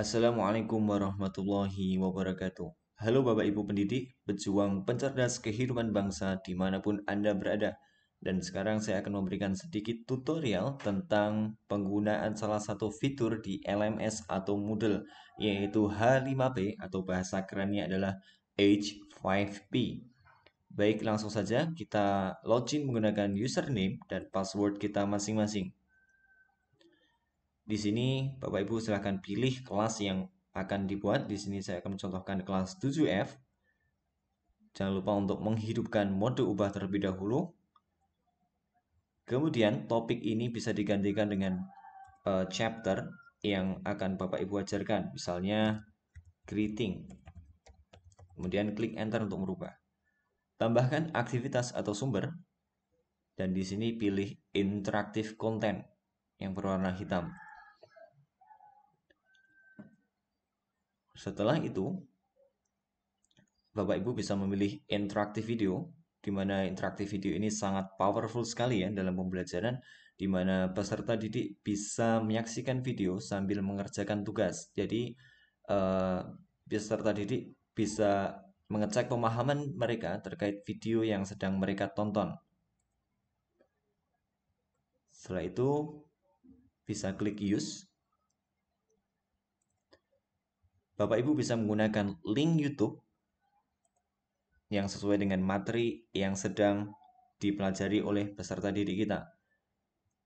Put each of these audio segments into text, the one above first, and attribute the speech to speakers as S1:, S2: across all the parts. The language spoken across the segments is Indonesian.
S1: Assalamualaikum warahmatullahi wabarakatuh. Halo Bapak Ibu pendidik, pejuang pencerdas kehidupan bangsa dimanapun Anda berada. Dan sekarang saya akan memberikan sedikit tutorial tentang penggunaan salah satu fitur di LMS atau Moodle, yaitu H5P atau bahasa kerennya adalah H5P. Baik, langsung saja kita login menggunakan username dan password kita masing-masing. Di sini Bapak Ibu silahkan pilih kelas yang akan dibuat. Di sini saya akan mencontohkan kelas 7F. Jangan lupa untuk menghidupkan mode ubah terlebih dahulu. Kemudian topik ini bisa digantikan dengan uh, chapter yang akan Bapak Ibu ajarkan. Misalnya greeting. Kemudian klik enter untuk merubah. Tambahkan aktivitas atau sumber dan di sini pilih interaktif konten yang berwarna hitam. Setelah itu, Bapak Ibu bisa memilih interaktif video, di mana interaktif video ini sangat powerful sekali ya dalam pembelajaran, di mana peserta didik bisa menyaksikan video sambil mengerjakan tugas. Jadi, eh, peserta didik bisa mengecek pemahaman mereka terkait video yang sedang mereka tonton. Setelah itu, bisa klik use Bapak Ibu bisa menggunakan link YouTube yang sesuai dengan materi yang sedang dipelajari oleh peserta didik kita.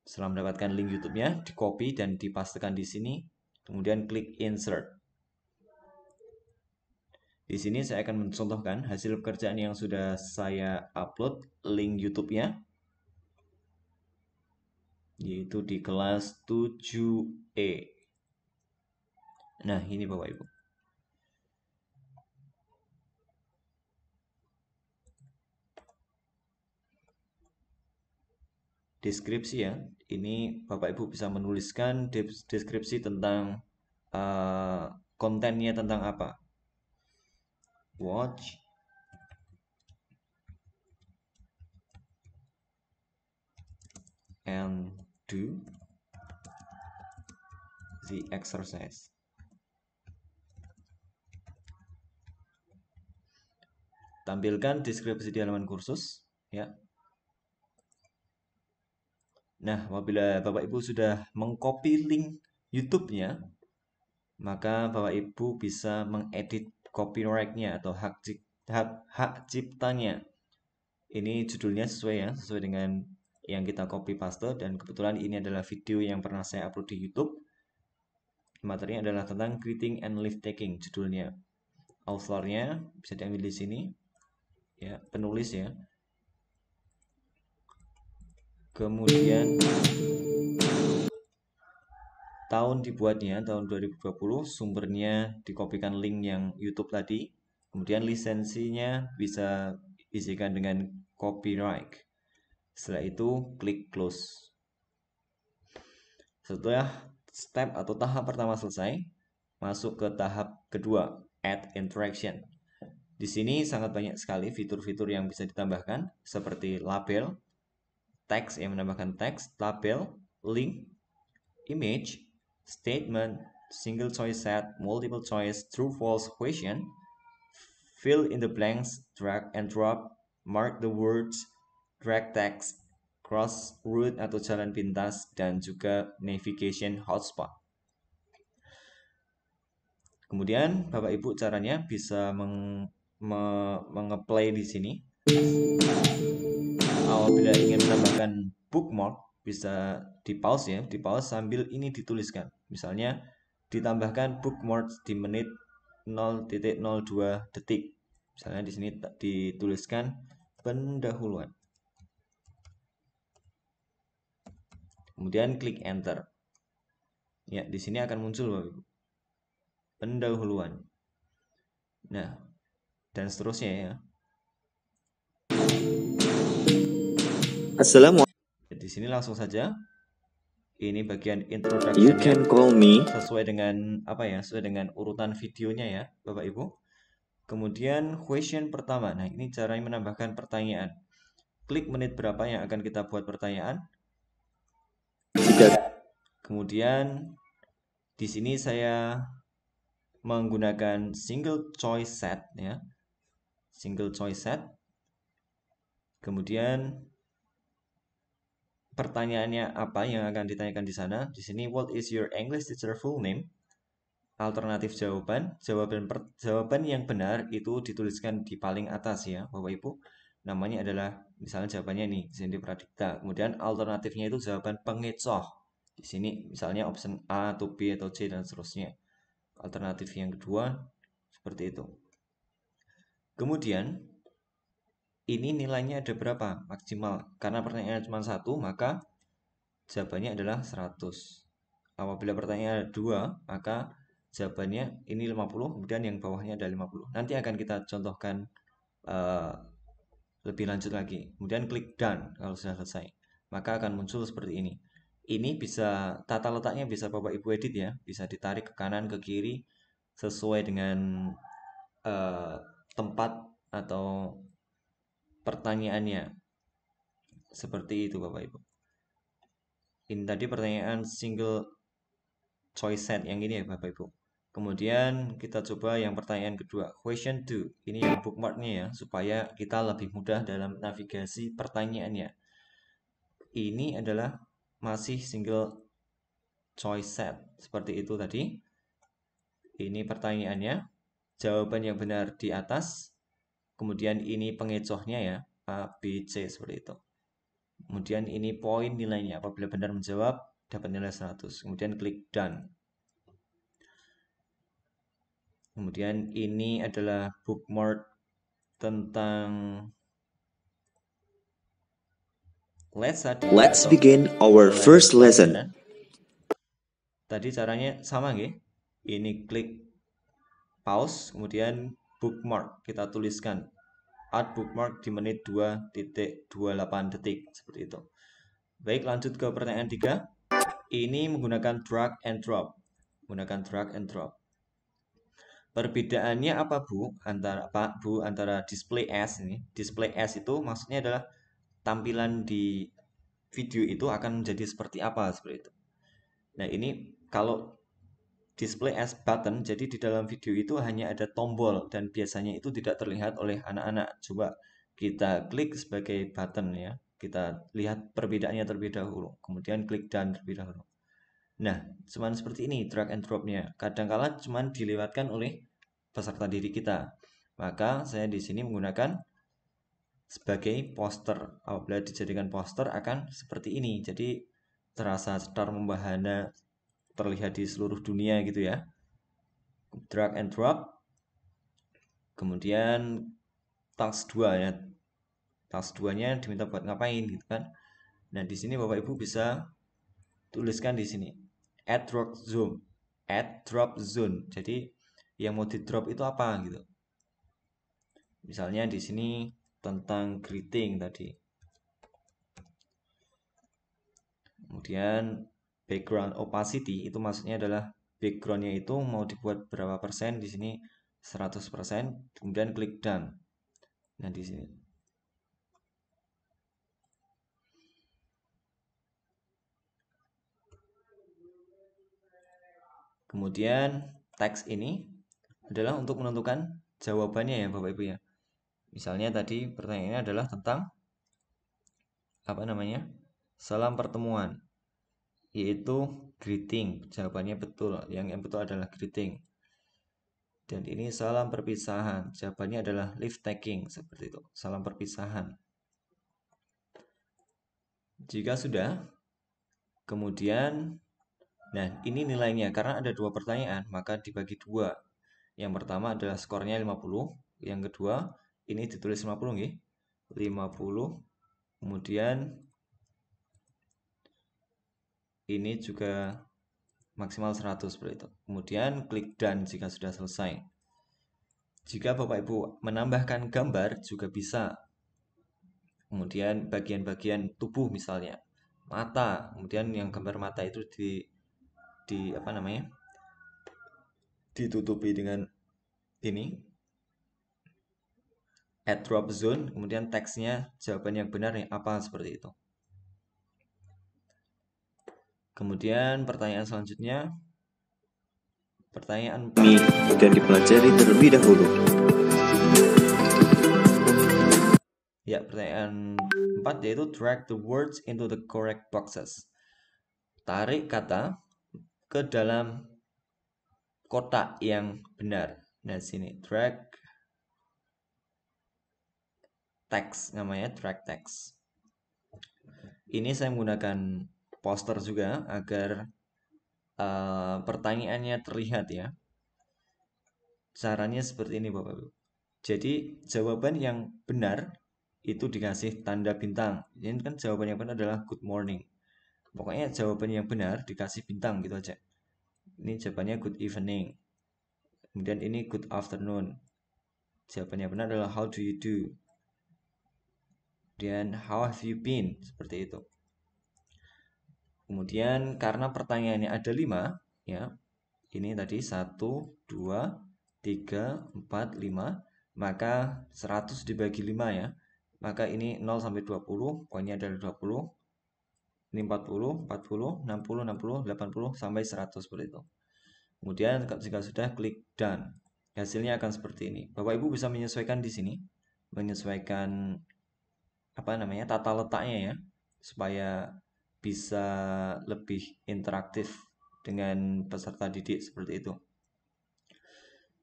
S1: Setelah mendapatkan link YouTube-nya, di-copy dan dipastekan di sini, kemudian klik insert. Di sini saya akan mencontohkan hasil pekerjaan yang sudah saya upload link YouTube-nya yaitu di kelas 7E. Nah, ini Bapak Ibu. deskripsi ya. Ini Bapak Ibu bisa menuliskan deskripsi tentang uh, kontennya tentang apa. Watch and do the exercise. Tampilkan deskripsi di halaman kursus ya. Nah, apabila Bapak Ibu sudah mengcopy link YouTube-nya, maka Bapak Ibu bisa mengedit copyright-nya atau hak, hak, hak ciptanya. Ini judulnya sesuai ya, sesuai dengan yang kita copy paste dan kebetulan ini adalah video yang pernah saya upload di YouTube. Materinya adalah tentang greeting and leave taking judulnya. Authornya bisa diambil di sini. Ya, penulis ya kemudian tahun dibuatnya tahun 2020 sumbernya dikopikan link yang YouTube tadi kemudian lisensinya bisa isikan dengan copyright setelah itu klik close setelah step atau tahap pertama selesai masuk ke tahap kedua add interaction di sini sangat banyak sekali fitur-fitur yang bisa ditambahkan seperti label teks yang menambahkan teks, tabel, link, image, statement, single choice set, multiple choice, true false question, fill in the blanks, drag and drop, mark the words, drag text, cross route atau jalan pintas, dan juga navigation hotspot. Kemudian Bapak Ibu caranya bisa meng, mengeplay di sini. Kalau apabila ingin menambahkan bookmark bisa di pause ya, di pause sambil ini dituliskan. Misalnya ditambahkan bookmark di menit 0.02 detik. Misalnya di sini dituliskan pendahuluan. Kemudian klik enter. Ya, di sini akan muncul Bapak Pendahuluan. Nah, dan seterusnya ya. Assalamualaikum. Di sini langsung saja. Ini bagian introduction. You can call me. Sesuai dengan apa ya? Sesuai dengan urutan videonya ya, Bapak Ibu. Kemudian question pertama. Nah, ini cara menambahkan pertanyaan. Klik menit berapa yang akan kita buat pertanyaan. Kemudian di sini saya menggunakan single choice set ya. Single choice set. Kemudian pertanyaannya apa yang akan ditanyakan di sana. Di sini what is your English teacher full name? Alternatif jawaban, jawaban per, jawaban yang benar itu dituliskan di paling atas ya, Bapak Ibu. Namanya adalah misalnya jawabannya ini, Zendi Pradipta. Kemudian alternatifnya itu jawaban pengecoh. Di sini misalnya option A atau B atau C dan seterusnya. Alternatif yang kedua seperti itu. Kemudian ini nilainya ada berapa maksimal karena pertanyaannya cuma satu maka jawabannya adalah 100 apabila pertanyaannya dua maka jawabannya ini 50 kemudian yang bawahnya ada 50 nanti akan kita contohkan uh, lebih lanjut lagi kemudian klik done kalau sudah selesai maka akan muncul seperti ini ini bisa tata letaknya bisa bapak ibu edit ya bisa ditarik ke kanan ke kiri sesuai dengan uh, tempat atau pertanyaannya seperti itu Bapak Ibu ini tadi pertanyaan single choice set yang ini ya Bapak Ibu kemudian kita coba yang pertanyaan kedua question 2 ini yang bookmarknya ya supaya kita lebih mudah dalam navigasi pertanyaannya ini adalah masih single choice set seperti itu tadi ini pertanyaannya jawaban yang benar di atas kemudian ini pengecohnya ya A, B, C seperti itu kemudian ini poin nilainya apabila benar menjawab dapat nilai 100 kemudian klik done kemudian ini adalah bookmark tentang Let's begin our first lesson. Tadi caranya sama nggih. Ini klik pause, kemudian bookmark kita tuliskan add bookmark di menit 2.28 detik seperti itu. Baik, lanjut ke pertanyaan 3. Ini menggunakan drag and drop. Menggunakan drag and drop. Perbedaannya apa Bu antara Pak Bu antara display S ini? Display S itu maksudnya adalah tampilan di video itu akan menjadi seperti apa seperti itu. Nah, ini kalau display as button. Jadi di dalam video itu hanya ada tombol dan biasanya itu tidak terlihat oleh anak-anak. Coba kita klik sebagai button ya. Kita lihat perbedaannya terlebih dahulu. Kemudian klik dan terlebih dahulu. Nah, cuman seperti ini drag and drop dropnya. Kadangkala cuman dilewatkan oleh peserta diri kita. Maka saya di sini menggunakan sebagai poster. Apabila dijadikan poster akan seperti ini. Jadi terasa setar membahana terlihat di seluruh dunia gitu ya. Drag and Drop. Kemudian task 2 ya. Task 2-nya diminta buat ngapain gitu kan. Nah, di sini Bapak Ibu bisa tuliskan di sini add drop zone. Add drop zone. Jadi yang mau di drop itu apa gitu. Misalnya di sini tentang greeting tadi. Kemudian background opacity itu maksudnya adalah backgroundnya itu mau dibuat berapa persen di sini 100 persen kemudian klik done nah di sini kemudian teks ini adalah untuk menentukan jawabannya ya Bapak Ibu ya misalnya tadi pertanyaannya adalah tentang apa namanya salam pertemuan yaitu greeting. Jawabannya betul. Yang yang betul adalah greeting. Dan ini salam perpisahan. Jawabannya adalah leave taking seperti itu. Salam perpisahan. Jika sudah, kemudian nah ini nilainya karena ada dua pertanyaan, maka dibagi dua. Yang pertama adalah skornya 50, yang kedua ini ditulis 50 nggih. 50 kemudian ini juga maksimal 100 seperti itu. Kemudian klik dan jika sudah selesai. Jika Bapak Ibu menambahkan gambar juga bisa. Kemudian bagian-bagian tubuh misalnya, mata, kemudian yang gambar mata itu di di apa namanya? ditutupi dengan ini add drop zone, kemudian teksnya jawaban yang benar nih apa seperti itu. Kemudian pertanyaan selanjutnya. Pertanyaan Mi kemudian dipelajari terlebih dahulu. Ya, pertanyaan 4 yaitu drag the words into the correct boxes. Tarik kata ke dalam kotak yang benar. Nah, sini drag text namanya drag text. Ini saya menggunakan poster juga agar uh, pertanyaannya terlihat ya. Caranya seperti ini Bapak Ibu. Jadi jawaban yang benar itu dikasih tanda bintang. Ini kan jawaban yang benar adalah good morning. Pokoknya jawaban yang benar dikasih bintang gitu aja. Ini jawabannya good evening. Kemudian ini good afternoon. Jawaban yang benar adalah how do you do. dan how have you been seperti itu. Kemudian karena pertanyaannya ada 5, ya. Ini tadi 1 2 3 4 5, maka 100 dibagi 5 ya. Maka ini 0 sampai 20, poinnya adalah 20. Ini 40, 40, 60, 60, 80 sampai 100 seperti itu. Kemudian jika sudah klik done. Hasilnya akan seperti ini. Bapak Ibu bisa menyesuaikan di sini, menyesuaikan apa namanya? tata letaknya ya supaya bisa lebih interaktif dengan peserta didik seperti itu.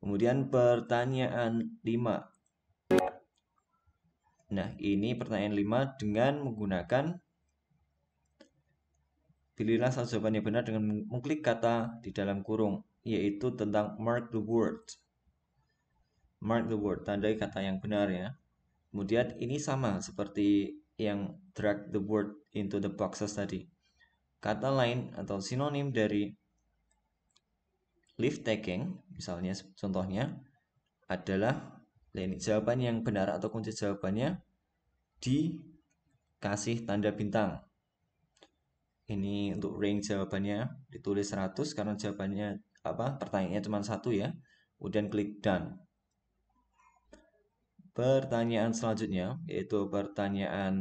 S1: Kemudian pertanyaan 5. Nah, ini pertanyaan 5 dengan menggunakan pilihlah satu jawaban yang benar dengan mengklik kata di dalam kurung, yaitu tentang mark the word. Mark the word, tandai kata yang benar ya. Kemudian ini sama seperti yang drag the word into the boxes tadi. Kata lain atau sinonim dari leave taking, misalnya contohnya adalah ini jawaban yang benar atau kunci jawabannya dikasih tanda bintang. Ini untuk range jawabannya ditulis 100 karena jawabannya apa? Pertanyaannya cuma satu ya. Kemudian klik done. Pertanyaan selanjutnya yaitu pertanyaan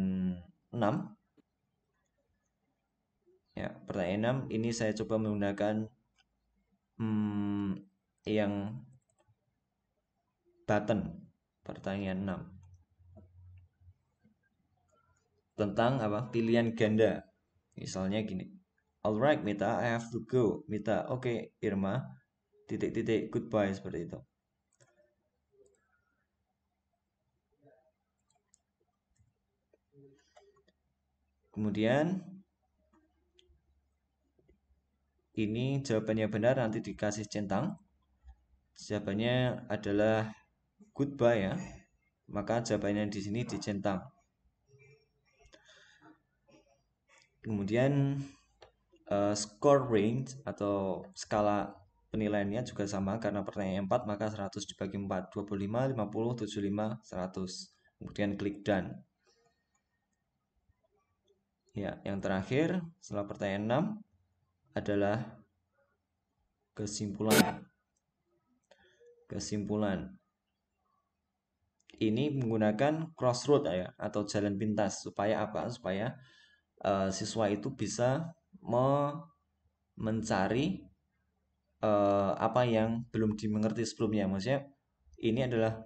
S1: 6. Ya, pertanyaan 6 ini saya coba menggunakan hmm, yang button pertanyaan 6 tentang apa pilihan ganda misalnya gini alright Mita I have to go Mita oke okay, Irma titik-titik goodbye seperti itu Kemudian ini jawabannya benar nanti dikasih centang. Jawabannya adalah goodbye ya. Maka jawabannya di sini dicentang. Kemudian uh, score range atau skala penilaiannya juga sama karena pertanyaan 4 maka 100 dibagi 4 25 50 75 100 kemudian klik done Ya, yang terakhir setelah pertanyaan 6 adalah kesimpulan. Kesimpulan. Ini menggunakan crossroad ya atau jalan pintas supaya apa? Supaya uh, siswa itu bisa me mencari uh, apa yang belum dimengerti sebelumnya. Maksudnya ini adalah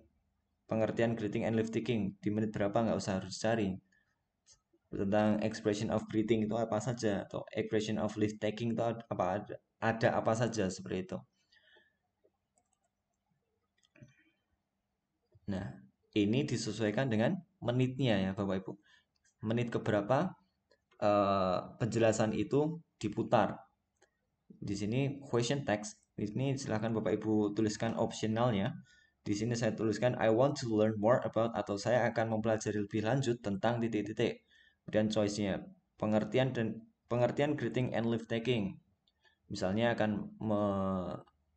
S1: pengertian greeting and lift taking di menit berapa nggak usah harus cari tentang expression of breathing itu apa saja atau expression of lift taking itu apa ada, ada apa saja seperti itu. Nah, ini disesuaikan dengan menitnya ya Bapak Ibu. Menit keberapa eh, penjelasan itu diputar. Di sini question text ini silahkan Bapak Ibu tuliskan optionalnya. Di sini saya tuliskan I want to learn more about atau saya akan mempelajari lebih lanjut tentang titik-titik Kemudian choice-nya, pengertian dan pengertian greeting and leave taking. Misalnya akan me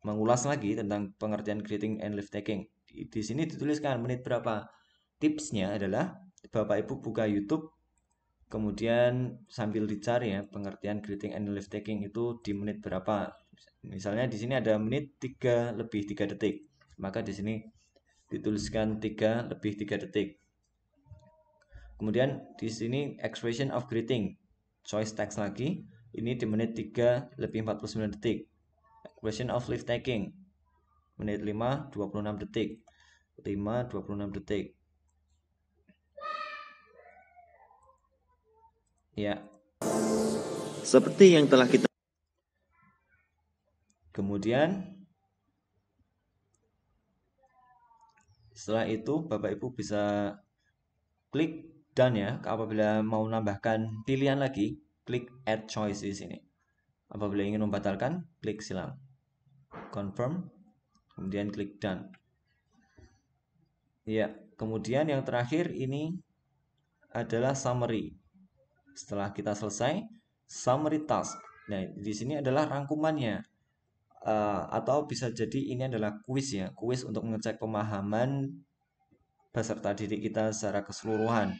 S1: mengulas lagi tentang pengertian greeting and leave taking. Di, di sini dituliskan menit berapa. Tipsnya adalah Bapak Ibu buka YouTube kemudian sambil dicari ya pengertian greeting and leave taking itu di menit berapa. Misalnya di sini ada menit 3 lebih 3 detik. Maka di sini dituliskan 3 lebih 3 detik. Kemudian di sini expression of greeting. Choice text lagi. Ini di menit 3 lebih 49 detik. Expression of leave taking. Menit 5 26 detik. 5 26 detik. Ya. Seperti yang telah kita Kemudian setelah itu Bapak Ibu bisa klik dan ya apabila mau nambahkan pilihan lagi klik add choice di sini apabila ingin membatalkan klik silang confirm kemudian klik done ya kemudian yang terakhir ini adalah summary setelah kita selesai summary task nah di sini adalah rangkumannya uh, atau bisa jadi ini adalah kuis ya kuis untuk mengecek pemahaman peserta didik kita secara keseluruhan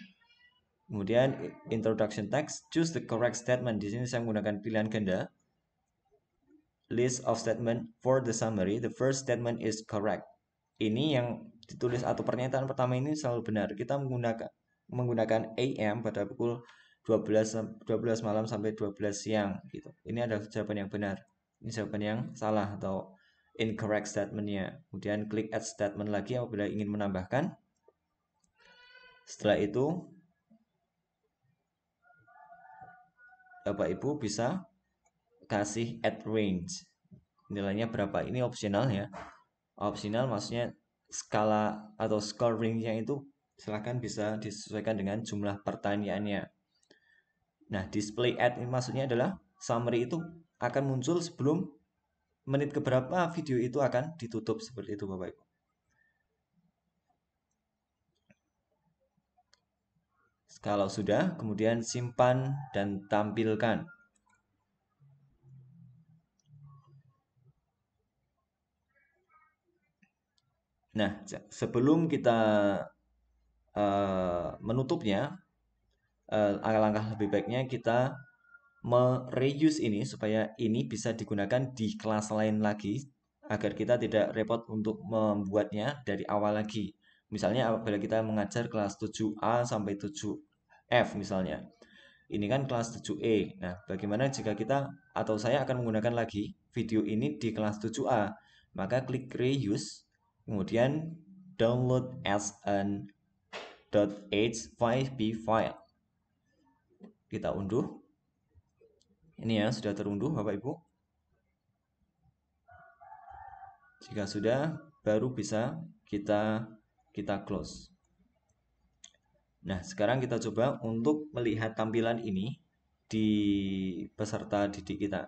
S1: Kemudian introduction text, choose the correct statement. Di sini saya menggunakan pilihan ganda. List of statement for the summary, the first statement is correct. Ini yang ditulis atau pernyataan pertama ini selalu benar. Kita menggunakan menggunakan AM pada pukul 12 12 malam sampai 12 siang gitu. Ini adalah jawaban yang benar. Ini jawaban yang salah atau incorrect statementnya. Kemudian klik add statement lagi apabila ingin menambahkan. Setelah itu Bapak Ibu bisa kasih add range. Nilainya berapa? Ini opsional ya. Opsional maksudnya skala atau score range-nya itu silahkan bisa disesuaikan dengan jumlah pertanyaannya. Nah, display ad ini maksudnya adalah summary itu akan muncul sebelum menit keberapa video itu akan ditutup seperti itu Bapak Ibu. Kalau sudah, kemudian simpan dan tampilkan. Nah, sebelum kita uh, menutupnya, uh, eh, langkah lebih baiknya kita mereuse ini supaya ini bisa digunakan di kelas lain lagi agar kita tidak repot untuk membuatnya dari awal lagi. Misalnya apabila kita mengajar kelas 7A sampai 7 F misalnya. Ini kan kelas 7E. Nah, bagaimana jika kita atau saya akan menggunakan lagi video ini di kelas 7A? Maka klik reuse, kemudian download as an .h5p file. Kita unduh. Ini ya, sudah terunduh Bapak Ibu. Jika sudah, baru bisa kita kita close. Nah, sekarang kita coba untuk melihat tampilan ini di peserta didik kita.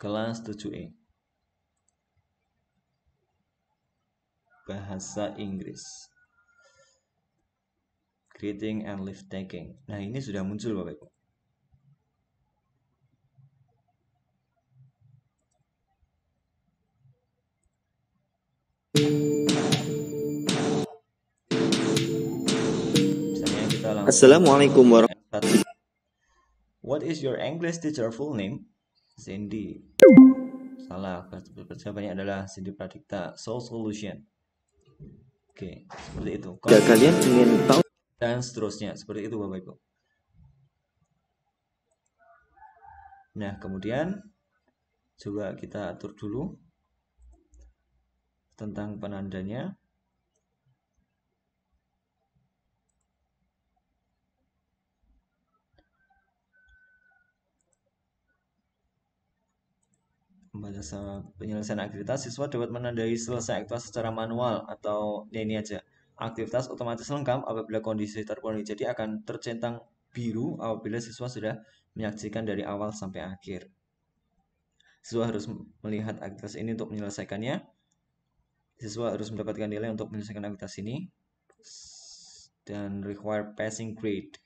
S1: Kelas 7E. Bahasa Inggris. Greeting and leave taking. Nah, ini sudah muncul Bapak Ibu. Assalamualaikum warahmatullahi What is your English teacher full name? Cindy. Salah, jawabannya adalah Cindy Pradikta Soul Solution. Oke, seperti itu. Jika kalian ingin tahu dan seterusnya, seperti itu Bapak Ibu. Nah, kemudian coba kita atur dulu tentang penandanya. pembatas penyelesaian aktivitas siswa dapat menandai selesai aktivitas secara manual atau ya ini aja aktivitas otomatis lengkap apabila kondisi terpenuhi jadi akan tercentang biru apabila siswa sudah menyaksikan dari awal sampai akhir siswa harus melihat aktivitas ini untuk menyelesaikannya siswa harus mendapatkan nilai untuk menyelesaikan aktivitas ini dan require passing grade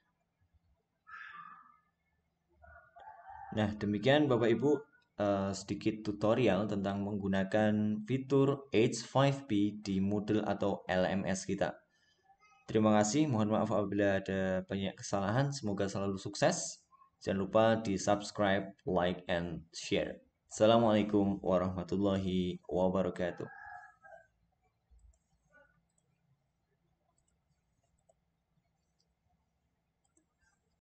S1: Nah, demikian Bapak Ibu Eh, sedikit tutorial tentang menggunakan fitur H5P di Moodle atau LMS kita. Terima kasih, mohon maaf apabila ada banyak kesalahan, semoga selalu sukses. Jangan lupa di subscribe, like, and share. Assalamualaikum warahmatullahi wabarakatuh.